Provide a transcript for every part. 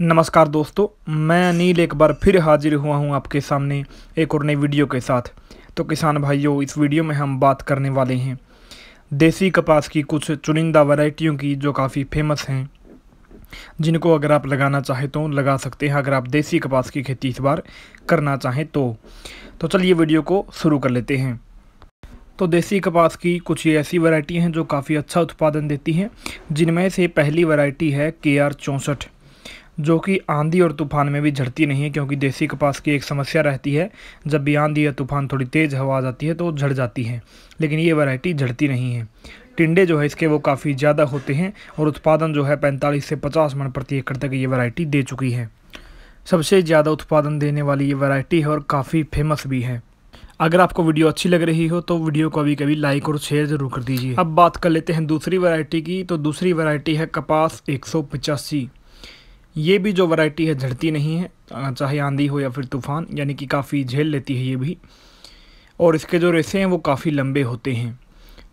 नमस्कार दोस्तों मैं अनिल एक बार फिर हाजिर हुआ हूं आपके सामने एक और नई वीडियो के साथ तो किसान भाइयों इस वीडियो में हम बात करने वाले हैं देसी कपास की कुछ चुनिंदा वैरायटियों की जो काफ़ी फेमस हैं जिनको अगर आप लगाना चाहें तो लगा सकते हैं अगर आप देसी कपास की खेती इस बार करना चाहें तो, तो चलिए वीडियो को शुरू कर लेते हैं तो देसी कपास की कुछ ऐसी वैरायटी हैं जो काफ़ी अच्छा उत्पादन देती हैं जिनमें से पहली वैरायटी है के आर चौंसठ जो कि आंधी और तूफान में भी झड़ती नहीं है क्योंकि देसी कपास की एक समस्या रहती है जब भी आंधी या तूफान थोड़ी तेज़ हवा आ जाती है तो झड़ जाती है लेकिन ये वैरायटी झड़ती नहीं है टिंडे जो है इसके वो काफ़ी ज़्यादा होते हैं और उत्पादन जो है पैंतालीस से पचास मन प्रति एकड़ तक ये वैरायटी दे चुकी है सबसे ज़्यादा उत्पादन देने वाली ये वैरायटी है और काफ़ी फेमस भी है अगर आपको वीडियो अच्छी लग रही हो तो वीडियो को अभी कभी लाइक और शेयर ज़रूर कर दीजिए अब बात कर लेते हैं दूसरी वैरायटी की तो दूसरी वैरायटी है कपास एक ये भी जो वैरायटी है झड़ती नहीं है चाहे आंधी हो या फिर तूफान यानी कि काफ़ी झेल लेती है ये भी और इसके जो रेसे हैं वो काफ़ी लंबे होते हैं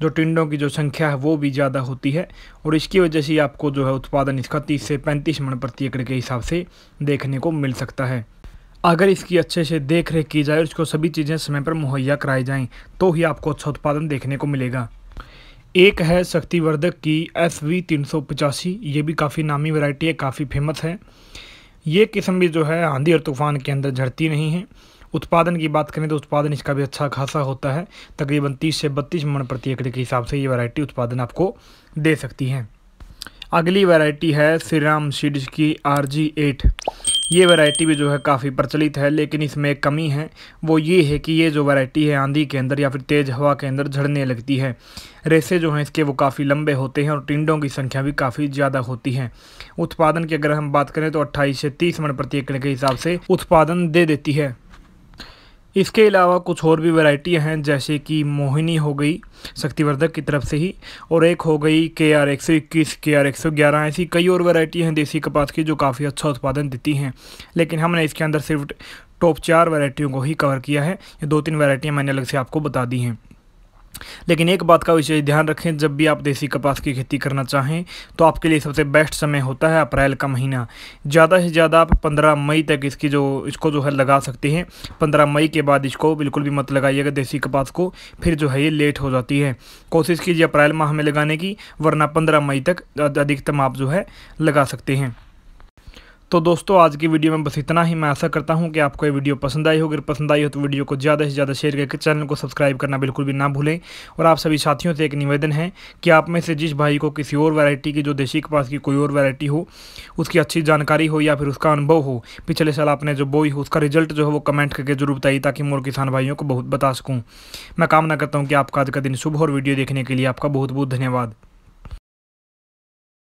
जो टिंडों की जो संख्या है वो भी ज़्यादा होती है और इसकी वजह से आपको जो है उत्पादन इसका तीस से पैंतीस मण प्रति एकड़ के हिसाब से देखने को मिल सकता है अगर इसकी अच्छे से देख रेख की जाए और इसको सभी चीज़ें समय पर मुहैया कराई जाएँ तो ही आपको अच्छा उत्पादन देखने को मिलेगा एक है शक्तिवर्धक की एस वी तीन सौ पचासी ये भी काफ़ी नामी वैरायटी है काफ़ी फेमस है ये किस्म भी जो है आंधी और तूफान के अंदर झड़ती नहीं है उत्पादन की बात करें तो उत्पादन इसका भी अच्छा खासा होता है तकरीबन तीस से बत्तीस मण प्रति एकड़ के हिसाब से ये वैरायटी उत्पादन आपको दे सकती है अगली वैरायटी है श्रीराम सीड्स की आर जी एट ये वैरायटी भी जो है काफ़ी प्रचलित है लेकिन इसमें एक कमी है वो ये है कि ये जो वैरायटी है आंधी के अंदर या फिर तेज़ हवा के अंदर झड़ने लगती है रेसे जो हैं इसके वो काफ़ी लंबे होते हैं और टिंडों की संख्या भी काफ़ी ज़्यादा होती है उत्पादन की अगर हम बात करें तो अट्ठाईस से तीस मण प्रति एकड़ के हिसाब से उत्पादन दे देती है इसके अलावा कुछ और भी वैरायटी हैं जैसे कि मोहिनी हो गई शक्तिवर्धक की तरफ से ही और एक हो गई के आर एक सौ इक्कीस के आर एक सौ ग्यारह ऐसी कई और वैरायटी हैं देसी कपास की जो काफ़ी अच्छा उत्पादन देती हैं लेकिन हमने इसके अंदर सिर्फ टॉप चार वैरायटियों को ही कवर किया है ये दो तीन वैरायटियाँ मैंने अलग से आपको बता दी हैं लेकिन एक बात का विशेष ध्यान रखें जब भी आप देसी कपास की खेती करना चाहें तो आपके लिए सबसे बेस्ट समय होता है अप्रैल का महीना ज़्यादा से ज़्यादा आप पंद्रह मई तक इसकी जो इसको जो है लगा सकते हैं पंद्रह मई के बाद इसको बिल्कुल भी मत लगाइएगा देसी कपास को फिर जो है ये लेट हो जाती है कोशिश कीजिए अप्रैल माह में लगाने की वरना पंद्रह मई तक अधिकतम आप जो है लगा सकते हैं तो दोस्तों आज की वीडियो में बस इतना ही मैं आशा करता हूं कि आपको ये वीडियो पसंद आई हो अगर पसंद आई हो तो वीडियो को ज़्यादा से ज़्यादा शेयर करके चैनल को सब्सक्राइब करना बिल्कुल भी ना भूलें और आप सभी साथियों से एक निवेदन है कि आप में से जिस भाई को किसी और वैरायटी की जो देशी पास की कोई और वैरायटी हो उसकी अच्छी जानकारी हो या फिर उसका अनुभव हो पिछले साल आपने जो बोई हो उसका रिजल्ट जो है वो कमेंट करके जरूर बताइए ताकि मोर किसान भाइयों को बहुत बता सकूँ मैं कामना करता हूँ कि आपका आज का दिन शुभ और वीडियो देखने के लिए आपका बहुत बहुत धन्यवाद